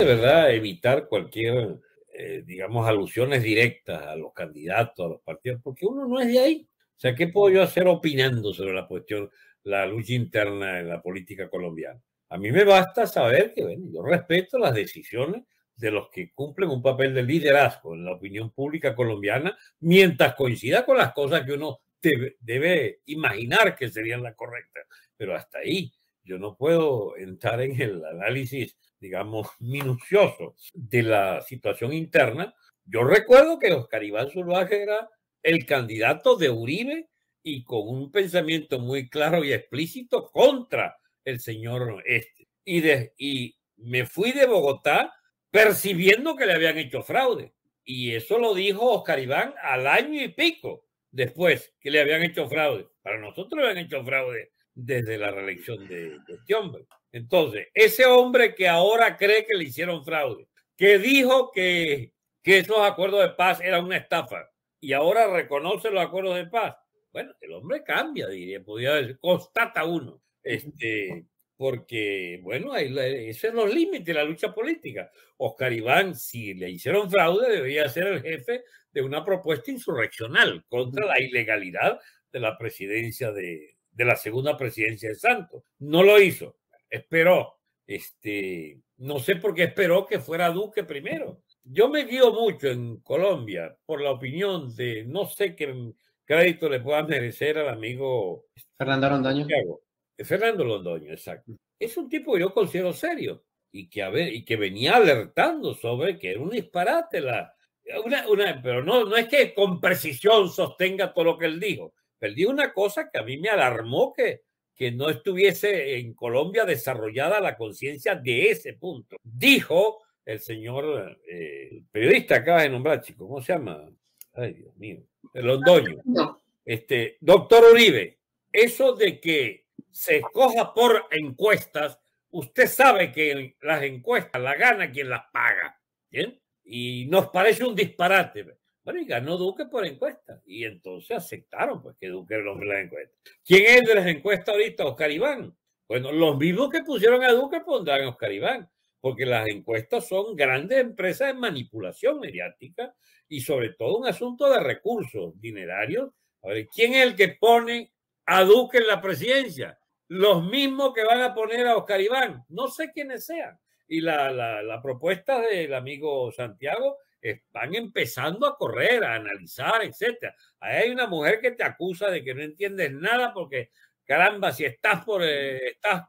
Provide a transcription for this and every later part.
de verdad evitar cualquier, eh, digamos, alusiones directas a los candidatos, a los partidos, porque uno no es de ahí. O sea, ¿qué puedo yo hacer opinando sobre la cuestión, la lucha interna en la política colombiana? A mí me basta saber que yo respeto las decisiones de los que cumplen un papel de liderazgo en la opinión pública colombiana, mientras coincida con las cosas que uno debe, debe imaginar que serían las correctas. Pero hasta ahí, yo no puedo entrar en el análisis, digamos, minucioso de la situación interna. Yo recuerdo que Oscar Iván Zuluaga era el candidato de Uribe y con un pensamiento muy claro y explícito contra el señor este. Y, y me fui de Bogotá percibiendo que le habían hecho fraude. Y eso lo dijo Oscar Iván al año y pico después que le habían hecho fraude. Para nosotros le habían hecho fraude desde la reelección de, este hombre. Entonces, ese hombre que ahora cree que le hicieron fraude, que dijo que, que esos acuerdos de paz eran una estafa y ahora reconoce los acuerdos de paz. Bueno, el hombre cambia, diría, podría decir, constata uno. Este, porque, bueno, esos son los límites de la lucha política. Oscar Iván, si le hicieron fraude, debería ser el jefe de una propuesta insurreccional contra la ilegalidad de la presidencia de, de la segunda presidencia de Santos. No lo hizo, esperó. Este, no sé por qué esperó que fuera Duque primero. Yo me guío mucho en Colombia por la opinión de no sé qué crédito le pueda merecer al amigo Fernando Londoño. Fernando Londoño, exacto. Es un tipo que yo considero serio y que, a ver, y que venía alertando sobre que era un disparate la, una, pero no, no es que con precisión sostenga todo lo que él dijo, Perdí una cosa que a mí me alarmó que, que no estuviese en Colombia desarrollada la conciencia de ese punto. Dijo el señor eh, el periodista acaba de nombrar, chico, ¿cómo se llama? Ay, Dios mío, el Londoño. Este, doctor Uribe, eso de que se escoja por encuestas, usted sabe que las encuestas las gana quien las paga, ¿bien? Y nos parece un disparate y ganó Duque por encuesta. Y entonces aceptaron pues, que Duque era el hombre de la encuesta. ¿Quién es de las encuestas ahorita? Oscar Iván. Bueno, los mismos que pusieron a Duque pondrán a Oscar Iván, porque las encuestas son grandes empresas de manipulación mediática y sobre todo un asunto de recursos dinerarios. A ver, ¿quién es el que pone a Duque en la presidencia? Los mismos que van a poner a Oscar Iván. No sé quiénes sean. Y la, la, la propuesta del amigo Santiago están empezando a correr, a analizar, etcétera. Ahí hay una mujer que te acusa de que no entiendes nada porque, caramba, si estás por eh, estás,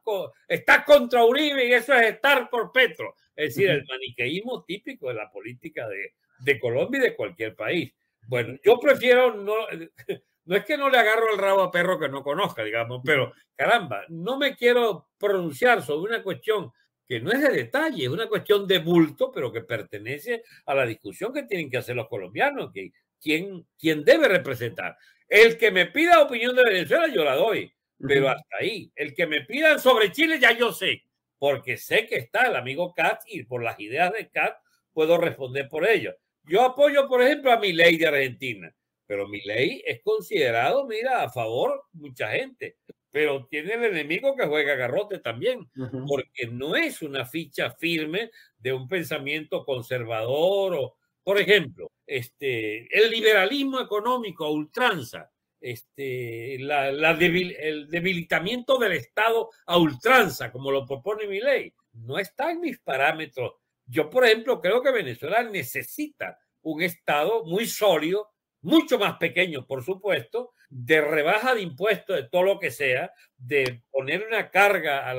estás contra Uribe y eso es estar por Petro. Es decir, el maniqueísmo típico de la política de, de Colombia y de cualquier país. Bueno, yo prefiero no, no es que no le agarro el rabo a perro que no conozca, digamos, pero caramba, no me quiero pronunciar sobre una cuestión que no es de detalle, es una cuestión de bulto, pero que pertenece a la discusión que tienen que hacer los colombianos, que quién, debe representar. El que me pida opinión de Venezuela, yo la doy, pero hasta ahí. El que me pidan sobre Chile, ya yo sé, porque sé que está el amigo Katz y por las ideas de Katz puedo responder por ello. Yo apoyo, por ejemplo, a mi ley de Argentina, pero mi ley es considerado, mira, a favor mucha gente pero tiene el enemigo que juega garrote también, porque no es una ficha firme de un pensamiento conservador o, por ejemplo, este, el liberalismo económico a ultranza, este, la, el debilitamiento del Estado a ultranza, como lo propone mi ley, no está en mis parámetros. Yo, por ejemplo, creo que Venezuela necesita un Estado muy sólido, mucho más pequeños, por supuesto, de rebaja de impuestos, de todo lo que sea, de poner una carga a,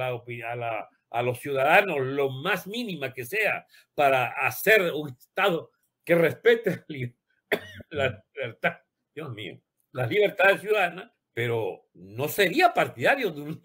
los ciudadanos, lo más mínima que sea, para hacer un Estado que respete la libertad, Dios mío, las libertades ciudadanas, pero no sería partidario de un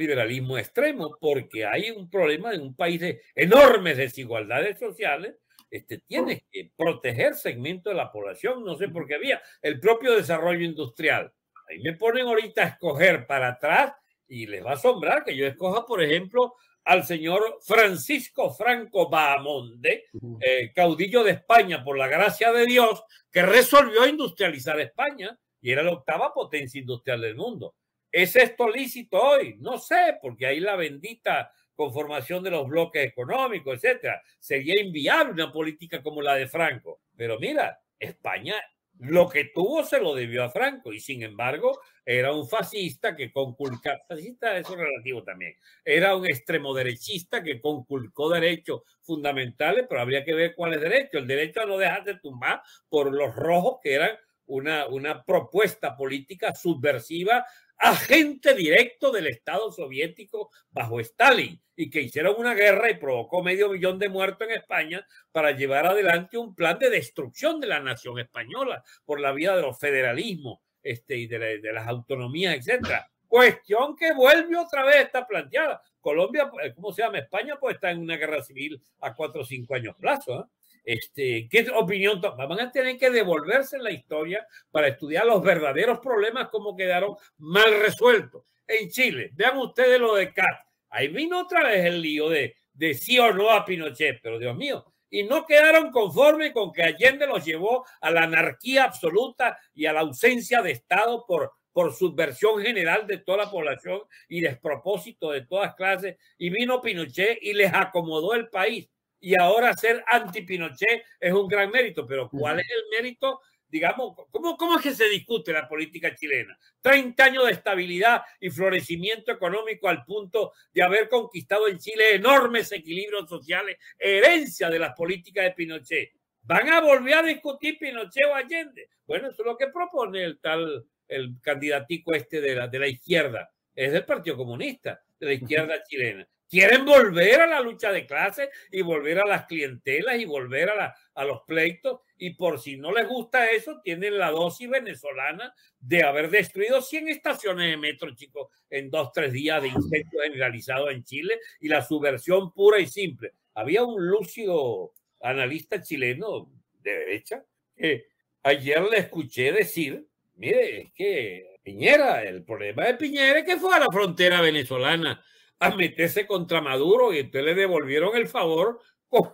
liberalismo extremo, porque hay un problema en un país de enormes desigualdades sociales este, tiene que proteger segmento de la población, no sé por qué había, el propio desarrollo industrial. Ahí me ponen ahorita a escoger para atrás y les va a asombrar que yo escoja, por ejemplo, al señor Francisco Franco Bahamonde, eh, caudillo de España, por la gracia de Dios, que resolvió industrializar España y era la octava potencia industrial del mundo. ¿Es esto lícito hoy? No sé, porque ahí la bendita conformación de los bloques económicos, etcétera. Sería inviable una política como la de Franco. Pero mira, España lo que tuvo se lo debió a Franco y sin embargo era un fascista que conculcaba, fascista eso es relativo también, era un extremo derechista que conculcó derechos fundamentales, pero habría que ver cuál es derecho, el derecho a no dejarse tumbar por los rojos que eran una, una propuesta política subversiva agente directo del Estado soviético bajo Stalin y que hicieron una guerra y provocó medio millón de muertos en España para llevar adelante un plan de destrucción de la nación española por la vía de los federalismos este, y de, las autonomías, etcétera. Cuestión que vuelve otra vez a estar planteada. Colombia, eh, ¿cómo se llama? España pues está en una guerra civil a cuatro o cinco años plazo. ¿eh? Este, ¿Qué opinión Van a tener que devolverse en la historia para estudiar los verdaderos problemas como quedaron mal resueltos en Chile. Vean ustedes lo de Cat. Ahí vino otra vez el lío de, de sí o no a Pinochet, pero Dios mío, y no quedaron conformes con que Allende los llevó a la anarquía absoluta y a la ausencia de Estado por, por subversión general de toda la población y despropósito de todas clases. Y vino Pinochet y les acomodó el país y ahora ser anti-Pinochet es un gran mérito, pero ¿cuál es el mérito? Digamos, ¿cómo, ¿cómo es que se discute la política chilena? 30 años de estabilidad y florecimiento económico al punto de haber conquistado en Chile enormes equilibrios sociales, herencia de las políticas de Pinochet. ¿Van a volver a discutir Pinochet o Allende? Bueno, eso es lo que propone el tal, el candidatico este de la, de la izquierda. Es del Partido Comunista, de la izquierda chilena. Quieren volver a la lucha de clases y volver a las clientelas y volver a, la, a los pleitos. Y por si no les gusta eso, tienen la dosis venezolana de haber destruido 100 estaciones de metro, chicos, en dos, tres días de incendio generalizado en Chile y la subversión pura y simple. Había un lúcido analista chileno de derecha que ayer le escuché decir, mire, es que Piñera, el problema de Piñera es que fue a la frontera venezolana a meterse contra Maduro y entonces le devolvieron el favor con,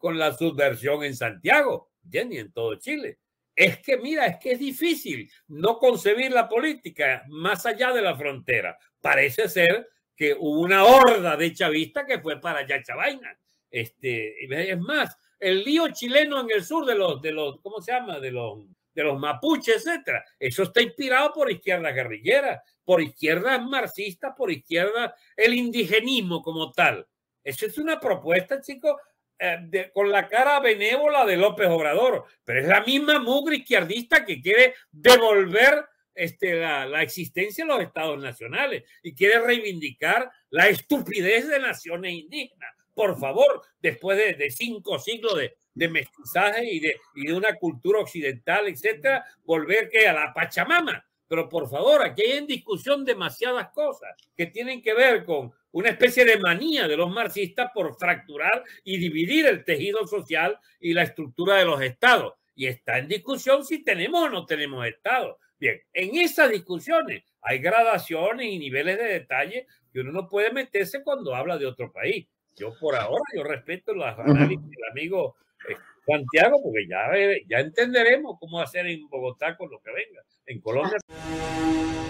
la subversión en Santiago, Jenny, en todo Chile. Es que, mira, es que es difícil no concebir la política más allá de la frontera. Parece ser que hubo una horda de chavistas que fue para Yachabaina. Este, es más, el lío chileno en el sur de los, de los ¿cómo se llama? De los, de los mapuches, etcétera. Eso está inspirado por izquierda guerrillera, por izquierdas marxistas, por izquierda el indigenismo como tal. Eso es una propuesta, chicos, eh, con la cara benévola de López Obrador, pero es la misma mugre izquierdista que quiere devolver este, la, la, existencia de los estados nacionales y quiere reivindicar la estupidez de naciones indígenas por favor, después de, cinco siglos de, mestizaje y de, una cultura occidental, etcétera, volver que a la Pachamama. Pero por favor, aquí hay en discusión demasiadas cosas que tienen que ver con una especie de manía de los marxistas por fracturar y dividir el tejido social y la estructura de los estados. Y está en discusión si tenemos o no tenemos estados. Bien, en esas discusiones hay gradaciones y niveles de detalle que uno no puede meterse cuando habla de otro país. Yo por ahora, yo respeto las análisis del amigo eh, Santiago, porque ya, eh, ya entenderemos cómo hacer en Bogotá con lo que venga. En Colombia. Ah.